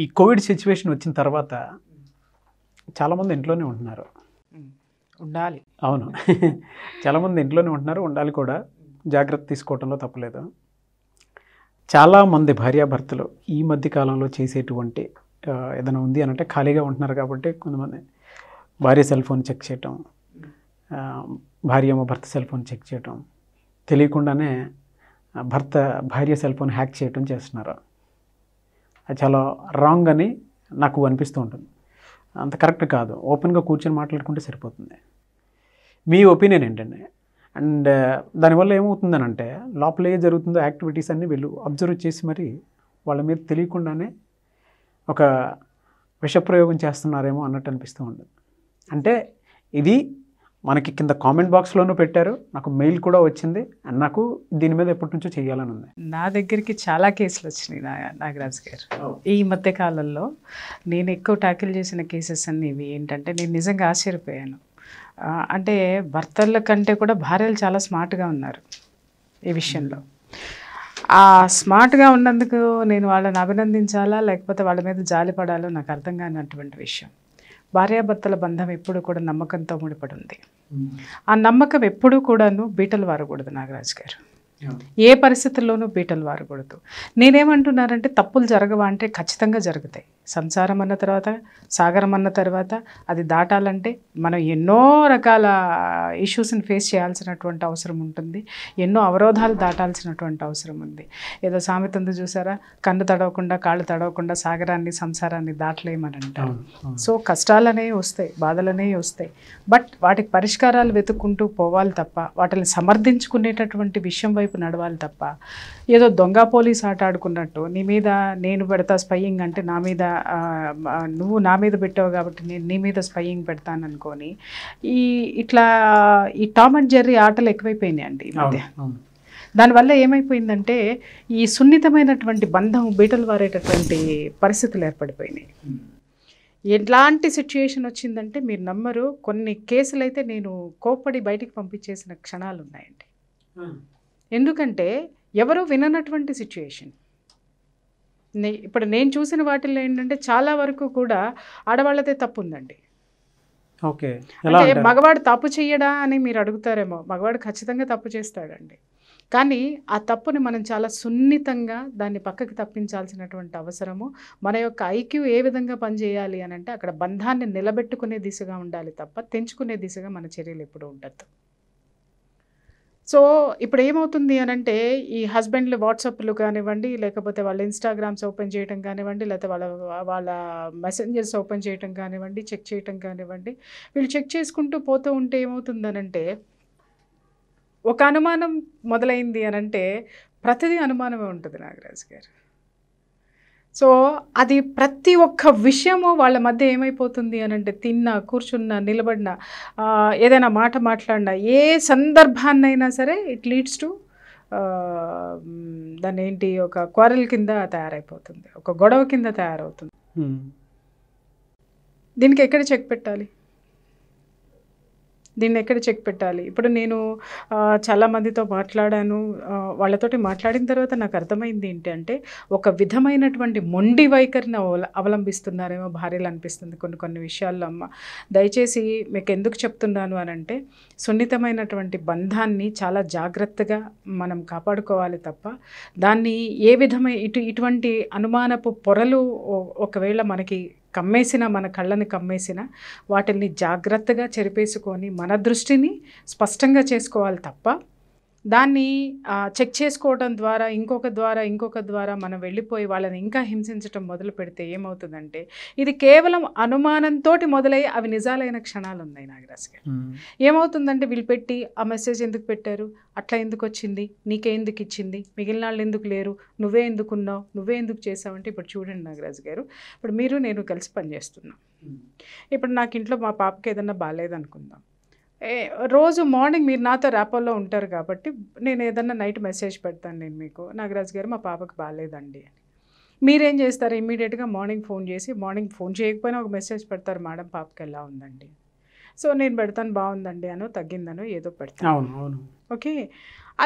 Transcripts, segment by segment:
ఈ Covid situation వచ్చిన తర్వాత చాలామంది ఇంట్లోనే ఉంటున్నారు ఉండాలి అవును చాలామంది ఇంట్లోనే ఉంటున్నారు ఉండాలి కూడా జాగ్రత్త తీసుకోవటంలో తప్పలేదు చాలామంది భార్యాభర్తలు ఈ మధ్య కాలంలో చేసేటువంటి ఏదైనా ఉంది అనంటే ఖాళీగా ఉంటున్నారు కాబట్టి కొంతమంది భార్య సెల్ ఫోన్ చెక్ చేయటం భార్య అమ్మ భర్త సెల్ ఫోన్ చెక్ చేయటం తెలియకుండానే భర్త భార్య సెల్ ఫోన్ హ్యాక్ చేయటం చేస్తున్నారు అది చాలా రాంగ్ అని నాకు అనిపిస్తూ ఉంటుంది అంత కరెక్ట్ కాదు ఓపెన్గా కూర్చొని మాట్లాడుకుంటే సరిపోతుంది మీ ఒపీనియన్ ఏంటండి అండ్ uh, దానివల్ల ఏమవుతుందని అంటే లోపల ఏ జరుగుతుందో యాక్టివిటీస్ అన్నీ వీళ్ళు అబ్జర్వ్ చేసి మరి వాళ్ళ మీద తెలియకుండానే ఒక విషప్రయోగం చేస్తున్నారేమో అన్నట్టు అనిపిస్తూ ఉంటుంది అంటే ఇది మనకి కింద కామెంట్ బాక్స్లోనూ పెట్టారు నాకు మెయిల్ కూడా వచ్చింది అండ్ నాకు దీని మీద ఎప్పటి నుంచో చేయాలని ఉంది నా దగ్గరికి చాలా కేసులు వచ్చినాయి నాగరాజ్ గారు ఈ మధ్య కాలంలో నేను ఎక్కువ ట్యాకిల్ చేసిన కేసెస్ అన్ని ఇవి ఏంటంటే నేను నిజంగా ఆశ్చర్యపోయాను అంటే భర్తల కంటే కూడా భార్యలు చాలా స్మార్ట్గా ఉన్నారు ఈ విషయంలో ఆ స్మార్ట్గా ఉన్నందుకు నేను వాళ్ళని అభినందించాలా లేకపోతే వాళ్ళ మీద జాలి పడాలో నాకు అర్థం కానటువంటి విషయం భార్యాభర్తల బంధం ఎప్పుడు కూడా నమ్మకంతో ముడిపడి ఉంది ఆ నమ్మకం ఎప్పుడూ కూడాను బీటలు వారకూడదు నాగరాజ్ గారు ఏ పరిస్థితుల్లోనూ బీటలు వారకూడదు నేనేమంటున్నానంటే తప్పులు జరగవా అంటే ఖచ్చితంగా జరుగుతాయి సంసారం అన్న తర్వాత సాగరం అన్న తర్వాత అది దాటాలంటే మనం ఎన్నో రకాల ఇష్యూస్ని ఫేస్ చేయాల్సినటువంటి అవసరం ఉంటుంది ఎన్నో అవరోధాలు దాటాల్సినటువంటి అవసరం ఉంది ఏదో సామెత ఉంది చూసారా కన్ను తడవకుండా కాళ్ళు తడవకుండా సాగరాన్ని సంసారాన్ని దాటలేమని సో కష్టాలనేవి వస్తాయి బాధలనేవి వస్తాయి బట్ వాటికి పరిష్కారాలు వెతుక్కుంటూ పోవాలి తప్ప వాటిని సమర్థించుకునేటటువంటి విషయం వైపు వైపు నడవాలి తప్ప ఏదో దొంగ పోలీస్ ఆట ఆడుకున్నట్టు నీ మీద నేను పెడతా స్పయ్యింగ్ అంటే నా మీద నువ్వు నా మీద పెట్టావు కాబట్టి నేను నీ మీద స్పయ్యింగ్ పెడతాను అనుకొని ఈ ఇట్లా ఈ టామ్ అండ్ జెర్రీ ఆటలు ఎక్కువైపోయినాయి అండి ఈ మధ్య దానివల్ల ఏమైపోయిందంటే ఈ సున్నితమైనటువంటి బంధం బీటలు వారేటటువంటి పరిస్థితులు ఏర్పడిపోయినాయి ఎలాంటి సిచ్యుయేషన్ వచ్చిందంటే మీరు నమ్మరు కొన్ని కేసులు అయితే నేను కోప్పడి బయటికి పంపించేసిన క్షణాలు ఉన్నాయండి ఎందుకంటే ఎవరూ విననటువంటి సిచ్యుయేషన్ ఇప్పుడు నేను చూసిన వాటిల్లో ఏంటంటే చాలా వరకు కూడా ఆడవాళ్ళదే తప్పు ఉందండి అంటే మగవాడు తప్పు చేయడా అని మీరు అడుగుతారేమో మగవాడు ఖచ్చితంగా తప్పు చేస్తాడండి కానీ ఆ తప్పుని మనం చాలా సున్నితంగా దాన్ని పక్కకి తప్పించాల్సినటువంటి అవసరము మన యొక్క ఐక్యూ ఏ విధంగా పనిచేయాలి అని అంటే అక్కడ బంధాన్ని నిలబెట్టుకునే దిశగా ఉండాలి తప్ప తెంచుకునే దిశగా మన చర్యలు ఎప్పుడూ ఉండద్దు సో ఇప్పుడు ఏమవుతుంది అని అంటే ఈ హస్బెండ్లు వాట్సాప్లు కానివ్వండి లేకపోతే వాళ్ళ ఇన్స్టాగ్రామ్స్ ఓపెన్ చేయటం కానివ్వండి లేకపోతే వాళ్ళ వాళ్ళ మెసెంజర్స్ ఓపెన్ చేయటం కానివ్వండి చెక్ చేయటం కానివ్వండి వీళ్ళు చెక్ చేసుకుంటూ పోతూ ఉంటే ఏమవుతుందనంటే ఒక అనుమానం మొదలైంది అనంటే ప్రతిదీ అనుమానమే ఉంటుంది నాగరాజు గారు సో అది ప్రతి ఒక్క విషయము వాళ్ళ మధ్య ఏమైపోతుంది అని అంటే తిన్నా కూర్చున్నా నిలబడినా ఏదైనా మాట మాట్లాడినా ఏ సందర్భాన్నైనా సరే ఇట్ లీడ్స్ టు దాని ఏంటి ఒక క్వారల్ కింద తయారైపోతుంది ఒక గొడవ కింద తయారవుతుంది దీనికి ఎక్కడ చెక్ పెట్టాలి దీన్ని ఎక్కడ చెక్ పెట్టాలి ఇప్పుడు నేను చాలామందితో మాట్లాడాను వాళ్ళతోటి మాట్లాడిన తర్వాత నాకు అర్థమైంది ఏంటంటే ఒక విధమైనటువంటి మొండి వైఖరిని అవలంబిస్తున్నారేమో భార్యలు అనిపిస్తుంది కొన్ని కొన్ని విషయాల్లో అమ్మ దయచేసి మీకు ఎందుకు చెప్తున్నాను అని అంటే సున్నితమైనటువంటి బంధాన్ని చాలా జాగ్రత్తగా మనం కాపాడుకోవాలి తప్ప దాన్ని ఏ విధమైన ఇటు ఇటువంటి అనుమానపు పొరలు ఒకవేళ మనకి కమ్మేసిన మన కళ్ళని కమ్మేసిన వాటిల్ని జాగ్రత్తగా చెరిపేసుకొని మన దృష్టిని స్పష్టంగా చేసుకోవాలి తప్ప దాన్ని చెక్ చేసుకోవడం ద్వారా ఇంకొక ద్వారా ఇంకొక ద్వారా మనం వెళ్ళిపోయి వాళ్ళని ఇంకా హింసించటం మొదలు పెడితే ఏమవుతుందంటే ఇది కేవలం అనుమానంతో మొదలై అవి నిజాలైన క్షణాలు ఉన్నాయి నాగరాజు గారు ఏమవుతుందంటే వీళ్ళు పెట్టి ఆ మెసేజ్ ఎందుకు పెట్టారు అట్లా ఎందుకు వచ్చింది నీకే ఎందుకు ఇచ్చింది మిగిలిన వాళ్ళు ఎందుకు లేరు నువ్వే ఎందుకున్నావు నువ్వే ఎందుకు చేసావంటే ఇప్పుడు చూడండి నాగరాజు గారు ఇప్పుడు మీరు నేను కలిసి పనిచేస్తున్నాం ఇప్పుడు నాకు ఇంట్లో మా పాపకి ఏదన్నా బాగాలేదనుకుందాం రోజు మార్నింగ్ మీరు నాతో ర్యాపోలో ఉంటారు కాబట్టి నేను ఏదన్నా నైట్ మెసేజ్ పెడతాను నేను మీకు నాగరాజ్ గారు మా పాపకు బాగాలేదండి అని మీరేం చేస్తారు ఇమ్మీడియట్గా మార్నింగ్ ఫోన్ చేసి మార్నింగ్ ఫోన్ చేయకపోయినా ఒక మెసేజ్ పెడతారు మేడం పాపకి ఎలా ఉందండి సో నేను పెడతాను బాగుందండి అనో తగ్గిందనో ఏదో పెడతాను అవును అవును ఓకే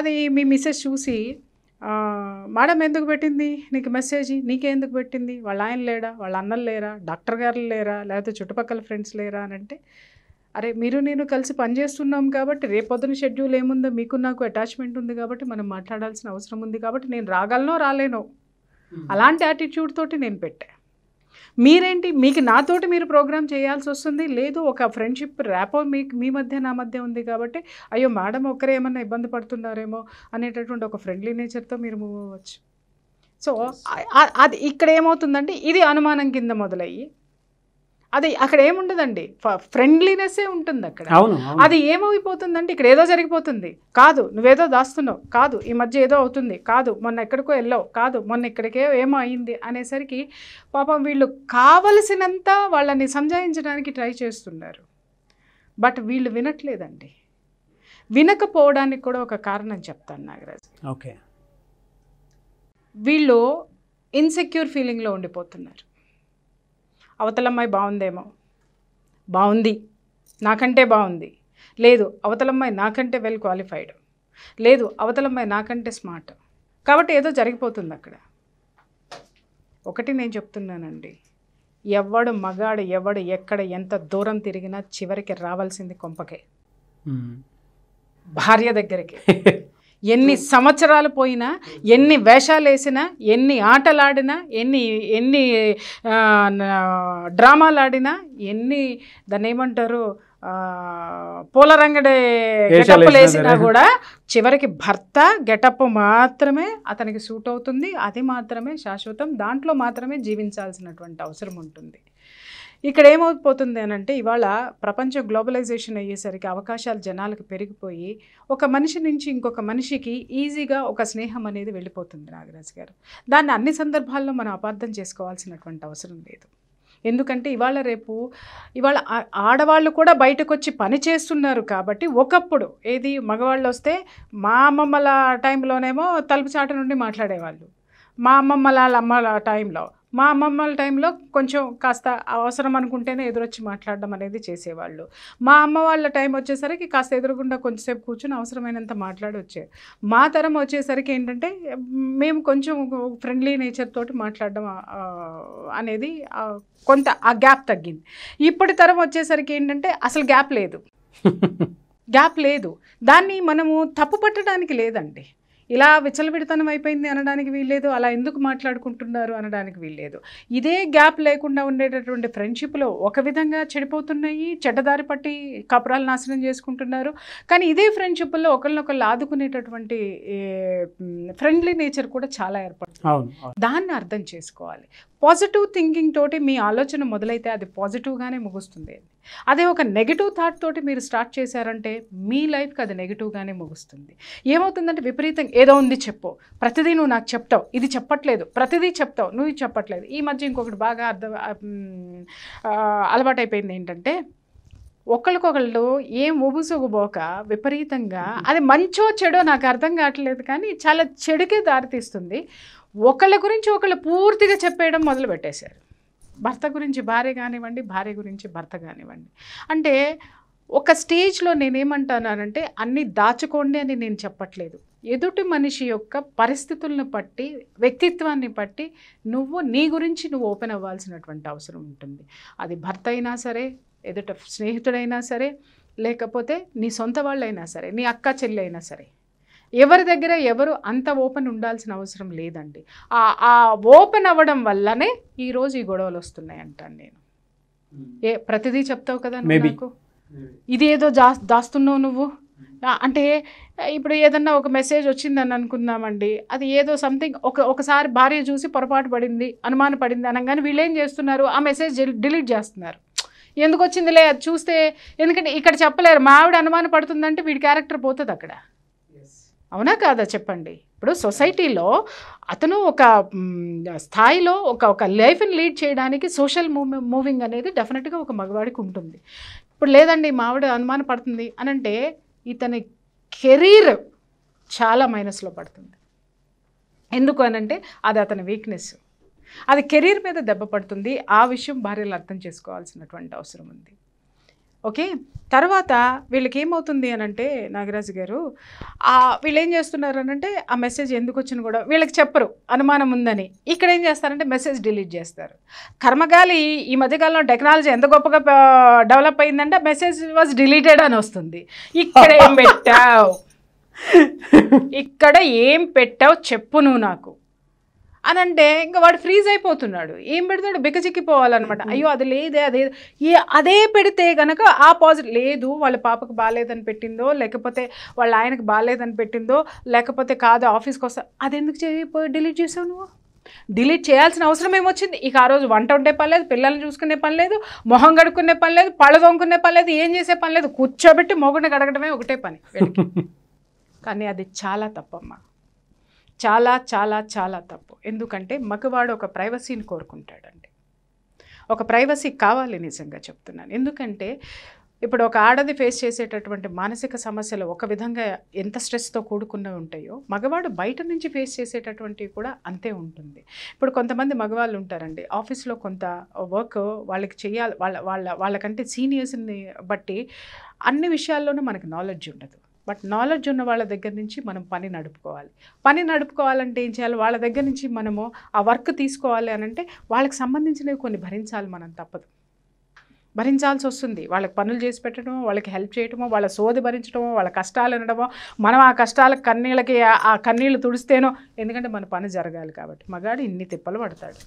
అది మీ మెసేజ్ చూసి మేడం ఎందుకు పెట్టింది నీకు మెసేజ్ నీకెందుకు పెట్టింది వాళ్ళ ఆయన లేడా వాళ్ళ అన్నలు లేరా డాక్టర్ గారు లేరా లేకపోతే చుట్టుపక్కల ఫ్రెండ్స్ లేరా అని అంటే అరే మీరు నేను కలిసి పనిచేస్తున్నాం కాబట్టి రేపొద్దున షెడ్యూల్ ఏముందో మీకు నాకు అటాచ్మెంట్ ఉంది కాబట్టి మనం మాట్లాడాల్సిన అవసరం ఉంది కాబట్టి నేను రాగలనో రాలేనో అలాంటి యాటిట్యూడ్ తోటి నేను పెట్టా మీరేంటి మీకు నాతోటి మీరు ప్రోగ్రామ్ చేయాల్సి వస్తుంది లేదు ఒక ఫ్రెండ్షిప్ ర్యాపో మీకు మీ మధ్య నా మధ్య ఉంది కాబట్టి అయ్యో మేడం ఒకరే ఏమన్నా ఇబ్బంది పడుతున్నారేమో అనేటటువంటి ఒక ఫ్రెండ్లీ నేచర్తో మీరు మూవ్ అవ్వచ్చు సో అది ఇక్కడ ఏమవుతుందంటే ఇది అనుమానం కింద మొదలయ్యి అది అక్కడ ఏముండదండి ఫ్రెండ్లీనెస్సే ఉంటుంది అక్కడ అది ఏమైపోతుందంటే ఇక్కడ ఏదో జరిగిపోతుంది కాదు నువ్వేదో దాస్తున్నావు కాదు ఈ మధ్య ఏదో అవుతుంది కాదు మొన్న ఎక్కడికో వెళ్ళావు కాదు మొన్న ఇక్కడికే ఏమో అయింది అనేసరికి పాపం వీళ్ళు కావలసినంత వాళ్ళని సంజాయించడానికి ట్రై చేస్తున్నారు బట్ వీళ్ళు వినట్లేదండి వినకపోవడానికి కూడా ఒక కారణం చెప్తాను నాగరాజు ఓకే వీళ్ళు ఇన్సెక్యూర్ ఫీలింగ్లో ఉండిపోతున్నారు అవతలమ్మాయి బాగుందేమో బాగుంది నాకంటే బాగుంది లేదు అవతలమ్మాయి నాకంటే వెల్ క్వాలిఫైడ్ లేదు అవతలమ్మాయి నాకంటే స్మార్ట్ కాబట్టి ఏదో జరిగిపోతుంది అక్కడ ఒకటి నేను చెప్తున్నానండి ఎవడు మగాడు ఎవడు ఎక్కడ ఎంత దూరం తిరిగినా చివరికి రావాల్సింది కొంపకే భార్య దగ్గరికి ఎన్ని సంవత్సరాలు పోయినా ఎన్ని వేషాలు వేసినా ఎన్ని ఆటలాడినా ఎన్ని ఎన్ని డ్రామాలు ఆడినా ఎన్ని దాన్ని ఏమంటారు పూలరంగడే గెటప్పులు వేసినా కూడా చివరికి భర్త గెటప్ మాత్రమే అతనికి సూట్ అవుతుంది అది మాత్రమే శాశ్వతం దాంట్లో మాత్రమే జీవించాల్సినటువంటి అవసరం ఉంటుంది ఇక్కడ ఏమైపోతుంది అంటే ఇవాళ ప్రపంచం గ్లోబలైజేషన్ అయ్యేసరికి అవకాశాలు జనాలకు పెరిగిపోయి ఒక మనిషి నుంచి ఇంకొక మనిషికి ఈజీగా ఒక స్నేహం అనేది వెళ్ళిపోతుంది నాగరాజ్ గారు దాన్ని అన్ని సందర్భాల్లో మనం అపార్థం చేసుకోవాల్సినటువంటి అవసరం లేదు ఎందుకంటే ఇవాళ రేపు ఇవాళ ఆడవాళ్ళు కూడా బయటకు వచ్చి పని చేస్తున్నారు కాబట్టి ఒకప్పుడు ఏది మగవాళ్ళు వస్తే మా అమ్మమ్మల టైంలోనేమో తలుపు చాట నుండి మాట్లాడేవాళ్ళు మా అమ్మమ్మల అమ్మల టైంలో మా అమ్మమ్మల టైంలో కొంచెం కాస్త అవసరం అనుకుంటేనే ఎదురొచ్చి మాట్లాడడం అనేది చేసేవాళ్ళు మా అమ్మ వాళ్ళ టైం వచ్చేసరికి కాస్త ఎదురుగుండా కొంచెంసేపు కూర్చొని అవసరమైనంత మాట్లాడొచ్చే మా తరం వచ్చేసరికి ఏంటంటే మేము కొంచెం ఫ్రెండ్లీ నేచర్ తోటి మాట్లాడడం అనేది కొంత ఆ గ్యాప్ తగ్గింది ఇప్పటి తరం వచ్చేసరికి ఏంటంటే అసలు గ్యాప్ లేదు గ్యాప్ లేదు దాన్ని మనము తప్పు పట్టడానికి లేదండి ఇలా విచ్చలవిడితనం అయిపోయింది అనడానికి వీల్లేదు అలా ఎందుకు మాట్లాడుకుంటున్నారు అనడానికి వీల్లేదు ఇదే గ్యాప్ లేకుండా ఉండేటటువంటి ఫ్రెండ్షిప్లో ఒక విధంగా చెడిపోతున్నాయి చెడ్డదారి పట్టి కపురాలు నాశనం చేసుకుంటున్నారు కానీ ఇదే ఫ్రెండ్షిప్లో ఒకరినొకళ్ళు ఆదుకునేటటువంటి ఫ్రెండ్లీ నేచర్ కూడా చాలా ఏర్పడుతుంది దాన్ని అర్థం చేసుకోవాలి పాజిటివ్ థింకింగ్ తోటి మీ ఆలోచన మొదలైతే అది పాజిటివ్గానే ముగుస్తుంది అదే ఒక నెగిటివ్ థాట్ తోటి మీరు స్టార్ట్ చేశారంటే మీ లైఫ్కి అది నెగిటివ్గానే ముగుస్తుంది ఏమవుతుందంటే విపరీతం ఏదో ఉంది చెప్పు ప్రతిదీ నువ్వు నాకు చెప్తావు ఇది చెప్పట్లేదు ప్రతిదీ చెప్తావు నువ్వు చెప్పట్లేదు ఈ మధ్య ఇంకొకటి బాగా అర్థం అలవాటైపోయింది ఏంటంటే ఒకరికొకళ్ళు ఏం ఒబుసొగుబోక విపరీతంగా అది మంచో చెడో నాకు అర్థం కావట్లేదు కానీ చాలా చెడుకే దారితీస్తుంది ఒకళ్ళ గురించి ఒకళ్ళు పూర్తిగా చెప్పేయడం మొదలు పెట్టేశారు భర్త గురించి భార్య కానివ్వండి భార్య గురించి భర్త కానివ్వండి అంటే ఒక స్టేజ్లో నేనేమంటున్నానంటే అన్నీ దాచుకోండి అని నేను చెప్పట్లేదు ఎదుటి మనిషి యొక్క పరిస్థితులను బట్టి వ్యక్తిత్వాన్ని బట్టి నువ్వు నీ గురించి నువ్వు ఓపెన్ అవ్వాల్సినటువంటి అవసరం ఉంటుంది అది భర్త అయినా సరే ఎదుట స్నేహితుడైనా సరే లేకపోతే నీ సొంత వాళ్ళైనా సరే నీ అక్క చెల్లి అయినా సరే ఎవరి దగ్గర ఎవరు అంత ఓపెన్ ఉండాల్సిన అవసరం లేదండి ఆ ఓపెన్ అవ్వడం వల్లనే ఈరోజు ఈ గొడవలు వస్తున్నాయి అంటాను నేను ఏ ప్రతిదీ చెప్తావు కదా నాకు ఇది ఏదో దాస్తున్నావు నువ్వు అంటే ఇప్పుడు ఏదన్నా ఒక మెసేజ్ వచ్చిందని అనుకుందామండి అది ఏదో సంథింగ్ ఒక ఒకసారి భార్య చూసి పొరపాటు పడింది అనుమాన పడింది అనగానే వీళ్ళు ఏం చేస్తున్నారు ఆ మెసేజ్ డిలీట్ చేస్తున్నారు ఎందుకు వచ్చిందిలే అది చూస్తే ఎందుకంటే ఇక్కడ చెప్పలేరు మా ఆవిడ అనుమాన పడుతుందంటే వీడి క్యారెక్టర్ పోతుంది అక్కడ అవునా కాదా చెప్పండి ఇప్పుడు సొసైటీలో అతను ఒక స్థాయిలో ఒక ఒక లైఫ్ని లీడ్ చేయడానికి సోషల్ మూవ్ మూవింగ్ అనేది డెఫినెట్గా ఒక మగవాడికి ఉంటుంది ఇప్పుడు లేదండి మావిడ అనుమాన పడుతుంది అని అంటే ఇతని కెరీర్ చాలా మైనస్లో పడుతుంది ఎందుకు అనంటే అది అతని వీక్నెస్ అది కెరీర్ మీద దెబ్బ పడుతుంది ఆ విషయం భార్యలు అర్థం చేసుకోవాల్సినటువంటి అవసరం ఉంది ఓకే తర్వాత వీళ్ళకి ఏమవుతుంది అని అంటే నాగరాజ్ గారు వీళ్ళు ఏం చేస్తున్నారు అని అంటే ఆ మెసేజ్ ఎందుకు వచ్చిన కూడా వీళ్ళకి చెప్పరు అనుమానం ఉందని ఇక్కడ ఏం చేస్తారంటే మెసేజ్ డిలీట్ చేస్తారు కర్మగాలి ఈ మధ్యకాలంలో టెక్నాలజీ ఎంత గొప్పగా డెవలప్ అయిందంటే మెసేజ్ వాజ్ డిలీటెడ్ అని వస్తుంది ఇక్కడ ఏం పెట్టావు ఇక్కడ ఏం పెట్టావు చెప్పు నువ్వు నాకు అని అంటే ఇంకా వాడు ఫ్రీజ్ అయిపోతున్నాడు ఏం పెడతాడు బిగజిక్కిపోవాలన్నమాట అయ్యో అది లేదే అదే ఏ అదే పెడితే కనుక ఆ పాజిటివ్ లేదు వాళ్ళ పాపకు బాగాలేదని పెట్టిందో లేకపోతే వాళ్ళ ఆయనకు బాగాలేదని పెట్టిందో లేకపోతే కాదు ఆఫీస్కి వస్తా ఎందుకు చేయి డిలీట్ చేసావు నువ్వు డిలీట్ చేయాల్సిన అవసరం ఏమొచ్చింది ఇక ఆ రోజు వంట ఉండే పని లేదు పిల్లల్ని చూసుకునే పని లేదు మొహం గడుకునే పని లేదు పళ్ళ తొంగుకునే పని లేదు ఏం చేసే పని లేదు కూర్చోబెట్టి మొగుడిని గడగడమే ఒకటే పని కానీ అది చాలా తప్పమ్మా చాలా చాలా చాలా తప్పు ఎందుకంటే మగవాడు ఒక ప్రైవసీని కోరుకుంటాడండి ఒక ప్రైవసీ కావాలి నిజంగా చెప్తున్నాను ఎందుకంటే ఇప్పుడు ఒక ఆడది ఫేస్ చేసేటటువంటి మానసిక సమస్యలు ఒక విధంగా ఎంత స్ట్రెస్తో కూడుకున్నవి ఉంటాయో మగవాడు బయట నుంచి ఫేస్ చేసేటటువంటివి కూడా అంతే ఉంటుంది ఇప్పుడు కొంతమంది మగవాళ్ళు ఉంటారండి ఆఫీస్లో కొంత వర్క్ వాళ్ళకి చేయాలి వాళ్ళ వాళ్ళ వాళ్ళకంటే సీనియర్స్ని బట్టి అన్ని విషయాల్లోనూ మనకు నాలెడ్జ్ ఉండదు బట్ నాలెడ్జ్ ఉన్న వాళ్ళ దగ్గర నుంచి మనం పని నడుపుకోవాలి పని నడుపుకోవాలంటే ఏం చేయాలి వాళ్ళ దగ్గర నుంచి మనము ఆ వర్క్ తీసుకోవాలి అని అంటే వాళ్ళకి సంబంధించినవి కొన్ని భరించాలి మనం తప్పదు భరించాల్సి వస్తుంది వాళ్ళకి పనులు చేసి పెట్టడము వాళ్ళకి హెల్ప్ చేయటమో వాళ్ళ సోది భరించడమో వాళ్ళ కష్టాలు అనడమో మనం ఆ కష్టాల కన్నీళ్ళకి ఆ కన్నీళ్ళు తుడిస్తేనో ఎందుకంటే మన పని జరగాలి కాబట్టి మగాడు ఇన్ని తిప్పలు పడతాడు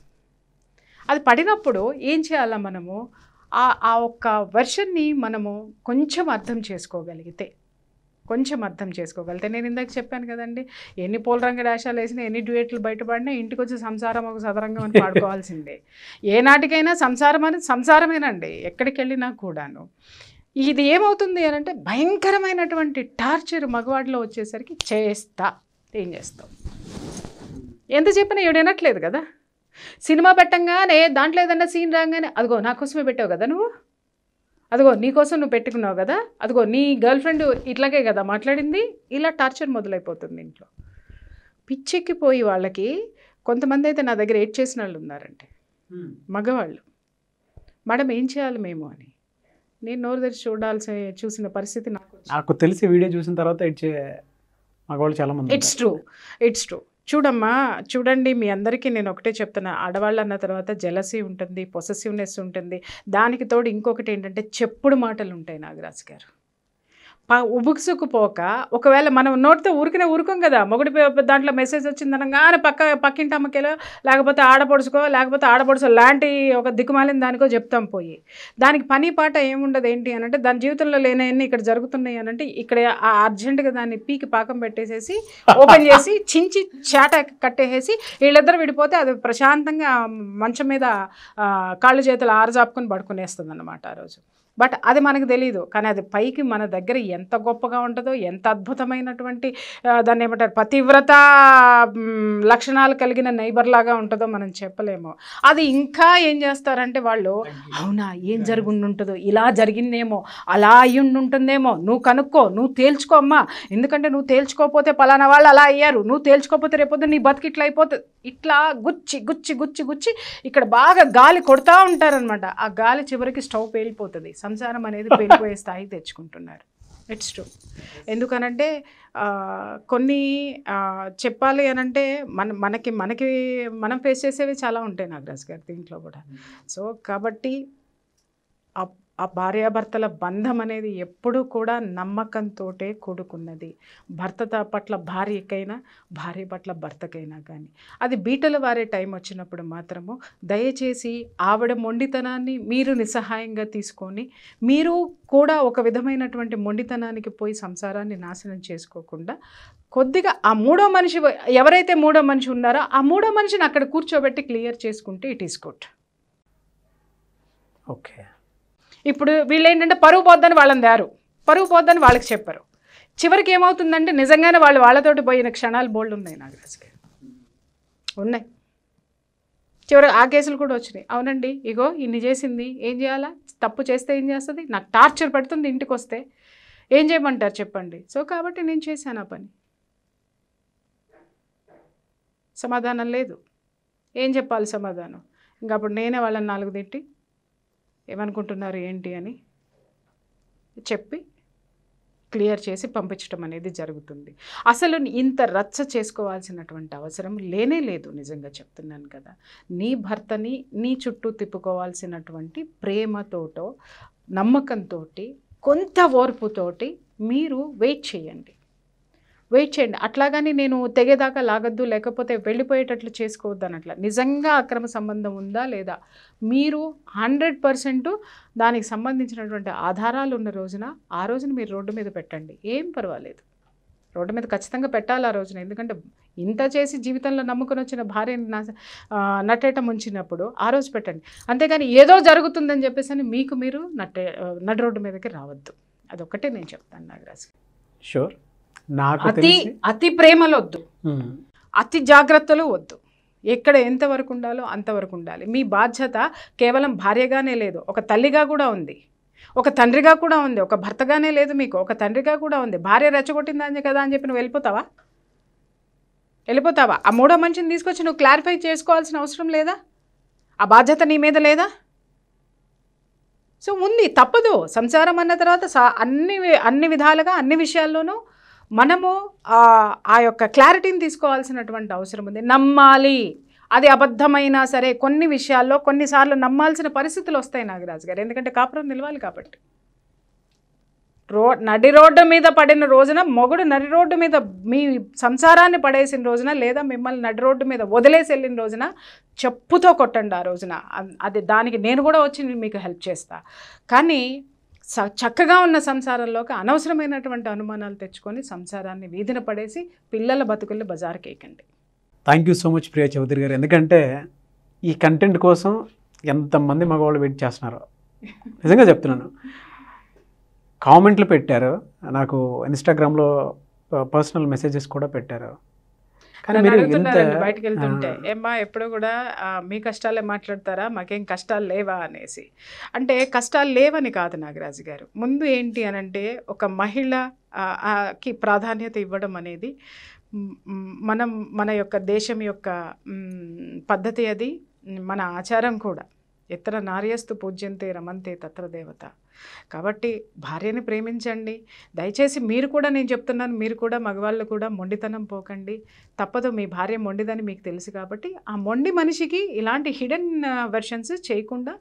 అది పడినప్పుడు ఏం చేయాలా మనము ఆ ఒక్క వెర్షన్ని మనము కొంచెం అర్థం చేసుకోగలిగితే కొంచెం అర్థం చేసుకోగలితే నేను ఇందాక చెప్పాను కదండి ఎన్ని పూలరంగ డాషాలు వేసినా ఎన్ని డ్యూయేట్లు బయటపడినా ఇంటికి వచ్చి సంసారం ఒక సదరంగం అని పాడుకోవాల్సిందే ఏ నాటికైనా సంసారం అనేది సంసారమేనండి ఎక్కడికి వెళ్ళినా కూడాను ఇది ఏమవుతుంది అని అంటే భయంకరమైనటువంటి టార్చర్ మగవాడిలో వచ్చేసరికి చేస్తా ఏం చేస్తాం ఎంత చెప్పినా ఏడనట్లేదు కదా సినిమా పెట్టంగానే దాంట్లో ఏదన్నా సీన్ రాగానే అదిగో నా కోసమే పెట్టావు కదా నువ్వు అదిగో నీకోసం నువ్వు పెట్టుకున్నావు కదా అదిగో నీ గర్ల్ ఫ్రెండ్ ఇట్లాగే కదా మాట్లాడింది ఇలా టార్చర్ మొదలైపోతుంది ఇంట్లో పిచ్చెక్కిపోయి వాళ్ళకి కొంతమంది అయితే నా దగ్గర ఏడ్ చేసిన వాళ్ళు ఉన్నారంటే మగవాళ్ళు మేడం ఏం చేయాలి మేము అని నేను నోరు తెరిచి చూడాల్సిన చూసిన పరిస్థితి నాకు నాకు తెలిసి వీడియో చూసిన తర్వాత మగవాళ్ళు చాలా మంది ఇట్స్ ట్రూ ఇట్స్ ట్రూ చూడమ్మా చూడండి మీ అందరికీ నేను ఒకటే చెప్తున్నా ఆడవాళ్ళు అన్న తర్వాత జలసీ ఉంటుంది పొసెసివ్నెస్ ఉంటుంది దానికి తోడు ఇంకొకటి ఏంటంటే చెప్పుడు మాటలు ఉంటాయి నాగరాజు గారు ఉబుక్సుకుపోక ఒకవేళ మనం నోటితో ఊరికనే ఊరుకోం కదా మొగుడి దాంట్లో మెసేజ్ వచ్చిందనగానే పక్క పక్కింటి అమ్మకేలో లేకపోతే ఆడపడుచుకో లేకపోతే ఆడపడుచు లాంటి ఒక దిక్కుమాలిన దానికో చెప్తాం పోయి దానికి పని పాట ఏముండదు ఏంటి అని అంటే దాని జీవితంలో లేనవన్నీ ఇక్కడ జరుగుతున్నాయి అని అంటే ఇక్కడ ఆ అర్జెంటుగా దాన్ని పీకి పాకం పెట్టేసేసి ఓపెన్ చేసి చించి చేట కట్టేసేసి వీళ్ళిద్దరు విడిపోతే అది ప్రశాంతంగా మంచం మీద కాళ్ళు చేతులు ఆరజాపుకొని పడుకునేస్తుంది అనమాట ఆ రోజు బట్ అది మనకు తెలియదు కానీ అది పైకి మన దగ్గర ఎంత గొప్పగా ఉంటుందో ఎంత అద్భుతమైనటువంటి దాన్ని ఏమంటారు పతివ్రత లక్షణాలు కలిగిన నైబర్ లాగా ఉంటుందో మనం చెప్పలేము అది ఇంకా ఏం చేస్తారంటే వాళ్ళు అవునా ఏం జరుగుండుంటుందో ఇలా జరిగిందేమో అలా అయ్యుండుంటుందేమో నువ్వు కనుక్కో నువ్వు తేల్చుకో అమ్మా ఎందుకంటే నువ్వు తేల్చుకోకపోతే పలానా వాళ్ళు అలా అయ్యారు నువ్వు తేల్చుకోకపోతే రేపొద్దు నీ బతికి ఇట్లా అయిపోతుంది ఇట్లా గుచ్చి గుచ్చి గుచ్చి గుచ్చి ఇక్కడ బాగా గాలి కొడతా ఉంటారనమాట ఆ గాలి చివరికి స్టవ్ పేలిపోతుంది సంసారం అనేది పెరిగిపోయే స్థాయికి తెచ్చుకుంటున్నారు ఇట్స్ ట్రూ ఎందుకనంటే కొన్ని చెప్పాలి అనంటే మన మనకి మనకి మనం ఫేస్ చేసేవి చాలా ఉంటాయి నాగరాజ్ గారు దీంట్లో కూడా సో కాబట్టి ఆ భార్యాభర్తల బంధం అనేది ఎప్పుడూ కూడా నమ్మకంతో కూడుకున్నది భర్త పట్ల భార్యకైనా భార్య పట్ల భర్తకైనా కానీ అది బీటలు వారే టైం వచ్చినప్పుడు మాత్రము దయచేసి ఆవిడ మొండితనాన్ని మీరు నిస్సహాయంగా తీసుకొని మీరు కూడా ఒక విధమైనటువంటి మొండితనానికి పోయి సంసారాన్ని నాశనం చేసుకోకుండా కొద్దిగా ఆ మూడో మనిషి ఎవరైతే మూడో మనిషి ఉన్నారో ఆ మూడో మనిషిని అక్కడ కూర్చోబెట్టి క్లియర్ చేసుకుంటే ఇట్ ఈస్ గుడ్ ఓకే ఇప్పుడు వీళ్ళు ఏంటంటే పరువు పోద్దని వాళ్ళని దారు పరువు పోద్దని వాళ్ళకి చెప్పారు చివరికి ఏమవుతుందంటే నిజంగానే వాళ్ళు వాళ్ళతోటి పోయిన క్షణాలు బోల్డ్ ఉన్నాయి నాగరాజుకి ఉన్నాయి చివరి ఆ కేసులు కూడా వచ్చినాయి అవునండి ఇగో ఇన్ని చేసింది ఏం చేయాలా తప్పు చేస్తే ఏం చేస్తుంది నాకు టార్చర్ పెడుతుంది ఇంటికి వస్తే ఏం చేయమంటారు చెప్పండి సో కాబట్టి నేను చేశాను ఆ పని సమాధానం లేదు ఏం చెప్పాలి సమాధానం ఇంకా అప్పుడు నేనే వాళ్ళని నాలుగు తిట్టి ఏమనుకుంటున్నారు ఏంటి అని చెప్పి క్లియర్ చేసి పంపించడం అనేది జరుగుతుంది అసలు ఇంత రచ్చ చేసుకోవాల్సినటువంటి అవసరం లేనే లేదు నిజంగా చెప్తున్నాను కదా నీ భర్తని నీ చుట్టూ తిప్పుకోవాల్సినటువంటి ప్రేమతోటో నమ్మకంతో కొంత ఓర్పుతోటి మీరు వెయిట్ చేయండి వెయిట్ చేయండి అట్లాగని నేను తెగేదాకా లాగద్దు లేకపోతే వెళ్ళిపోయేటట్లు చేసుకోవద్దు అట్లా నిజంగా అక్రమ సంబంధం ఉందా లేదా మీరు హండ్రెడ్ పర్సెంట్ దానికి సంబంధించినటువంటి ఆధారాలు ఉన్న రోజున ఆ రోజున మీరు రోడ్డు మీద పెట్టండి ఏం పర్వాలేదు రోడ్డు మీద ఖచ్చితంగా పెట్టాలి ఆ రోజున ఎందుకంటే ఇంత చేసి జీవితంలో నమ్ముకొని వచ్చిన భార్యని నా నట్టేట ముంచినప్పుడు ఆ రోజు పెట్టండి అంతేగాని ఏదో జరుగుతుందని చెప్పేసి మీకు మీరు నట్టే నడు రోడ్డు మీదకి రావద్దు అదొక్కటే నేను చెప్తాను నాగరాజు షూర్ నాకు అతి అతి ప్రేమలు వద్దు అతి జాగ్రత్తలు వద్దు ఎక్కడ ఎంతవరకు ఉండాలో అంతవరకు ఉండాలి మీ బాధ్యత కేవలం భార్యగానే లేదు ఒక తల్లిగా కూడా ఉంది ఒక తండ్రిగా కూడా ఉంది ఒక భర్తగానే లేదు మీకు ఒక తండ్రిగా కూడా ఉంది భార్య రెచ్చగొట్టిందని కదా అని చెప్పి నువ్వు వెళ్ళిపోతావా వెళ్ళిపోతావా ఆ మూడో మనిషిని తీసుకొచ్చి నువ్వు క్లారిఫై చేసుకోవాల్సిన అవసరం లేదా ఆ బాధ్యత నీ మీద లేదా సో ఉంది తప్పదు సంసారం అన్న తర్వాత అన్ని అన్ని విధాలుగా అన్ని విషయాల్లోనూ మనము ఆ యొక్క క్లారిటీని తీసుకోవాల్సినటువంటి అవసరం ఉంది నమ్మాలి అది అబద్ధమైనా సరే కొన్ని విషయాల్లో కొన్నిసార్లు నమ్మాల్సిన పరిస్థితులు వస్తాయి నాగరాజ్ గారు ఎందుకంటే కాపురం నిలవాలి కాబట్టి రో నడి రోడ్డు మీద పడిన రోజున మొగుడు నడి రోడ్డు మీద మీ సంసారాన్ని పడేసిన రోజున లేదా మిమ్మల్ని నడి రోడ్డు మీద వదిలేసి వెళ్ళిన రోజున చెప్పుతో కొట్టండి ఆ రోజున అది దానికి నేను కూడా వచ్చి మీకు హెల్ప్ చేస్తా కానీ చక్కగా ఉన్న సంసారంలోకి అనవసరమైనటువంటి అనుమానాలు తెచ్చుకొని సంసారాన్ని వీధిన పడేసి పిల్లల బతుకుల్ని బజార్కేయకండి thank you so much Priya Chaudhary garu ఎందుకంటే ఈ కంటెంట్ కోసం ఎంతమంది మగవాళ్ళు వెయిట్ చేస్తున్నారు నిజంగా చెప్తున్నాను కామెంట్లు పెట్టారు నాకు ఇన్స్టాగ్రామ్లో పర్సనల్ మెసేజెస్ కూడా పెట్టారు బయటకు వెళ్తుంటే ఏమ్మా ఎప్పుడు కూడా మీ కష్టాలే మాట్లాడతారా మాకేం కష్టాలు లేవా అనేసి అంటే కష్టాలు లేవని కాదు నాగరాజు గారు ముందు ఏంటి అనంటే ఒక మహిళకి ప్రాధాన్యత ఇవ్వడం అనేది మనం మన యొక్క దేశం యొక్క పద్ధతి అది మన ఆచారం కూడా ఎత్ర నార్యస్తు పూజ్యంతే రమంతే తత్ర దేవత కాబట్టి భార్యని ప్రేమించండి దయచేసి మీరు కూడా నేను చెప్తున్నాను మీరు కూడా మగవాళ్ళు కూడా మొండితనం పోకండి తప్పదు మీ భార్య మొండిదని మీకు తెలుసు కాబట్టి ఆ మొండి మనిషికి ఇలాంటి హిడెన్ వెర్షన్స్ చేయకుండా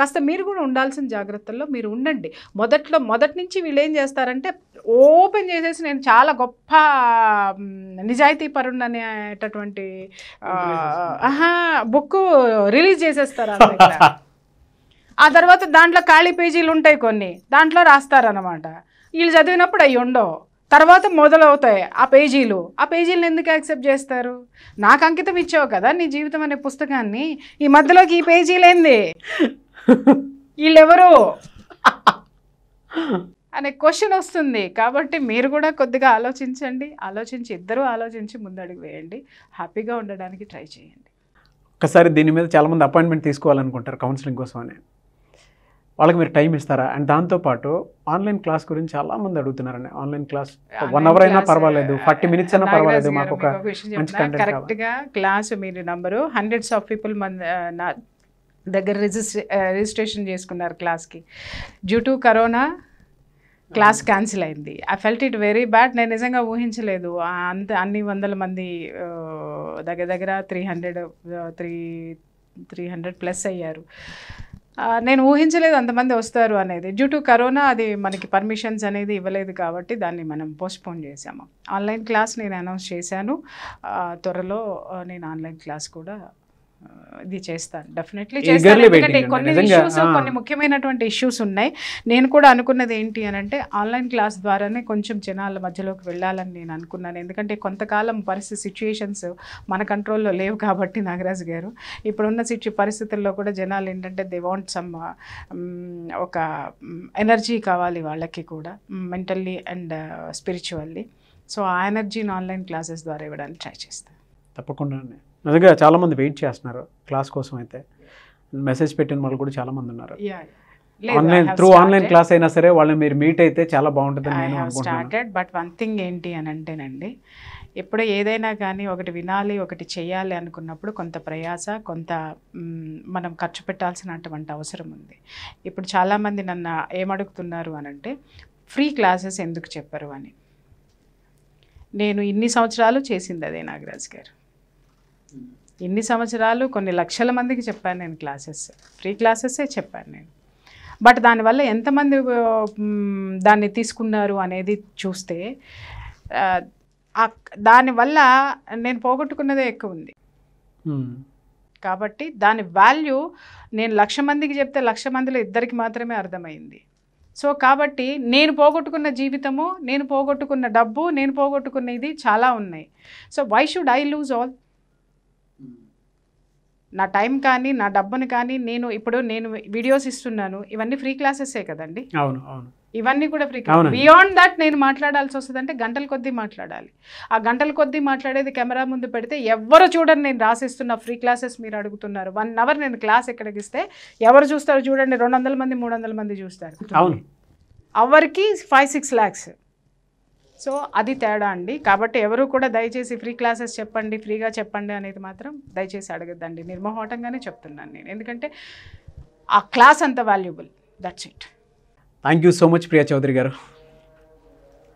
కాస్త మీరు కూడా ఉండాల్సిన జాగ్రత్తల్లో మీరు ఉండండి మొదట్లో మొదటి నుంచి వీళ్ళు ఏం చేస్తారంటే ఓపెన్ చేసేసి నేను చాలా గొప్ప నిజాయితీ పరుణ్ అనేటటువంటి బుక్ రిలీజ్ చేసేస్తారు ఆ తర్వాత దాంట్లో ఖాళీ పేజీలు ఉంటాయి కొన్ని దాంట్లో రాస్తారనమాట వీళ్ళు చదివినప్పుడు అవి ఉండవు తర్వాత మొదలవుతాయి ఆ పేజీలు ఆ పేజీలను ఎందుకు యాక్సెప్ట్ చేస్తారు నాకు అంకితం ఇచ్చావు కదా నీ జీవితం అనే పుస్తకాన్ని ఈ మధ్యలోకి ఈ పేజీలు ఏంది వీళ్ళెవరు అనే క్వశ్చన్ వస్తుంది కాబట్టి మీరు కూడా కొద్దిగా ఆలోచించండి ఆలోచించి ఇద్దరూ ఆలోచించి ముందడుగు వేయండి హ్యాపీగా ఉండడానికి ట్రై చేయండి ఒకసారి దీని మీద చాలామంది అపాయింట్మెంట్ తీసుకోవాలనుకుంటారు కౌన్సిలింగ్ కోసం అని వాళ్ళకి మీరు టైం ఇస్తారా అండ్ దాంతోపాటు ఆన్లైన్ క్లాస్ గురించి చాలా మంది అడుగుతున్నారండి ఆన్లైన్ క్లాస్ వన్ అవర్ అయినా పర్వాలేదు ఫార్టీ మినిట్స్ అయినా పర్వాలేదు మాకు ఒక గా క్లాస్ మీరు నంబరు హండ్రెడ్స్ ఆఫ్ పీపుల్ నా దగ్గర రిజిస్ట్రే రిజిస్ట్రేషన్ చేసుకున్నారు క్లాస్కి due to corona class cancel అయింది I felt it very bad నేను నిజంగా ఊహించలేదు అంత అన్ని వందల మంది దగ్గర దగ్గర three hundred three three hundred plus అయ్యారు నేను ఊహించలేదు అంతమంది వస్తారు అనేది డ్యూ టు కరోనా అది మనకి పర్మిషన్స్ అనేది ఇవ్వలేదు కాబట్టి దాన్ని మనం పోస్ట్పోన్ చేసాము ఆన్లైన్ క్లాస్ నేను అనౌన్స్ చేశాను త్వరలో నేను ఆన్లైన్ క్లాస్ కూడా ఇది చేస్తాను డెఫినెట్లీ చేస్తాను ఎందుకంటే కొన్ని ఇష్యూస్ కొన్ని ముఖ్యమైనటువంటి ఇష్యూస్ ఉన్నాయి నేను కూడా అనుకున్నది ఏంటి అని అంటే ఆన్లైన్ క్లాస్ ద్వారానే కొంచెం జనాల మధ్యలోకి వెళ్ళాలని నేను అనుకున్నాను ఎందుకంటే కొంతకాలం పరిస్థితి సిచ్యుయేషన్స్ మన కంట్రోల్లో లేవు కాబట్టి నాగరాజు గారు ఇప్పుడున్న సిచ్యు పరిస్థితుల్లో కూడా జనాలు ఏంటంటే దే వాంట్ సమ్ ఒక ఎనర్జీ um, కావాలి వాళ్ళకి కూడా మెంటల్లీ అండ్ స్పిరిచువల్లీ సో ఆ ఎనర్జీని ఆన్లైన్ క్లాసెస్ ద్వారా ఇవ్వడానికి ట్రై చేస్తాను తప్పకుండా నిజంగా చాలామంది వెయిట్ చేస్తున్నారు క్లాస్ కోసం అయితే మెసేజ్ పెట్టిన వాళ్ళు కూడా చాలామంది ఉన్నారు ఆన్లైన్ త్రూ ఆన్లైన్ క్లాస్ అయినా సరే వాళ్ళని మీరు మీట్ అయితే చాలా బాగుంటుంది నేను స్టార్టెడ్ బట్ వన్ థింగ్ ఏంటి అని అంటేనండి ఎప్పుడు ఏదైనా కానీ ఒకటి వినాలి ఒకటి చేయాలి అనుకున్నప్పుడు కొంత ప్రయాస కొంత మనం ఖర్చు పెట్టాల్సినటువంటి అవసరం ఉంది ఇప్పుడు చాలామంది నన్ను ఏమడుగుతున్నారు అని అంటే ఫ్రీ క్లాసెస్ ఎందుకు చెప్పరు అని నేను ఇన్ని సంవత్సరాలు చేసింది అదే నాగరాజు గారు ఎన్ని సంవత్సరాలు కొన్ని లక్షల మందికి చెప్పాను నేను క్లాసెస్ ఫ్రీ క్లాసెస్సే చెప్పాను నేను బట్ దానివల్ల ఎంతమంది దాన్ని తీసుకున్నారు అనేది చూస్తే దానివల్ల నేను పోగొట్టుకున్నదే ఎక్కువ ఉంది కాబట్టి దాని వాల్యూ నేను లక్ష మందికి చెప్తే లక్ష మందిలో ఇద్దరికి మాత్రమే అర్థమైంది సో కాబట్టి నేను పోగొట్టుకున్న జీవితము నేను పోగొట్టుకున్న డబ్బు నేను పోగొట్టుకున్న ఇది చాలా ఉన్నాయి so why should I lose all నా టైం కానీ నా డబ్బును కానీ నేను ఇప్పుడు నేను వీడియోస్ ఇస్తున్నాను ఇవన్నీ ఫ్రీ క్లాసెసే కదండి అవును అవును ఇవన్నీ కూడా ఫ్రీ బియాండ్ దట్ నేను మాట్లాడాల్సి వస్తుంది అంటే గంటల కొద్దీ మాట్లాడాలి ఆ గంటల కొద్దీ మాట్లాడేది కెమెరా ముందు పెడితే ఎవరు చూడండి నేను రాసిస్తున్న ఫ్రీ క్లాసెస్ మీరు అడుగుతున్నారు వన్ అవర్ నేను క్లాస్ ఎక్కడికి ఇస్తే ఎవరు చూస్తారు చూడండి రెండు మంది మూడు మంది చూస్తారు అవును ఫైవ్ సిక్స్ ల్యాక్స్ సో అది తేడా అండి కాబట్టి ఎవరు కూడా దయచేసి ఫ్రీ క్లాసెస్ చెప్పండి ఫ్రీగా చెప్పండి అనేది మాత్రం దయచేసి అడగద్దండి నిర్మోహటంగానే చెప్తున్నాను నేను ఎందుకంటే ఆ క్లాస్ అంత valuable that's it thank you so much Priya Chaudhary గారు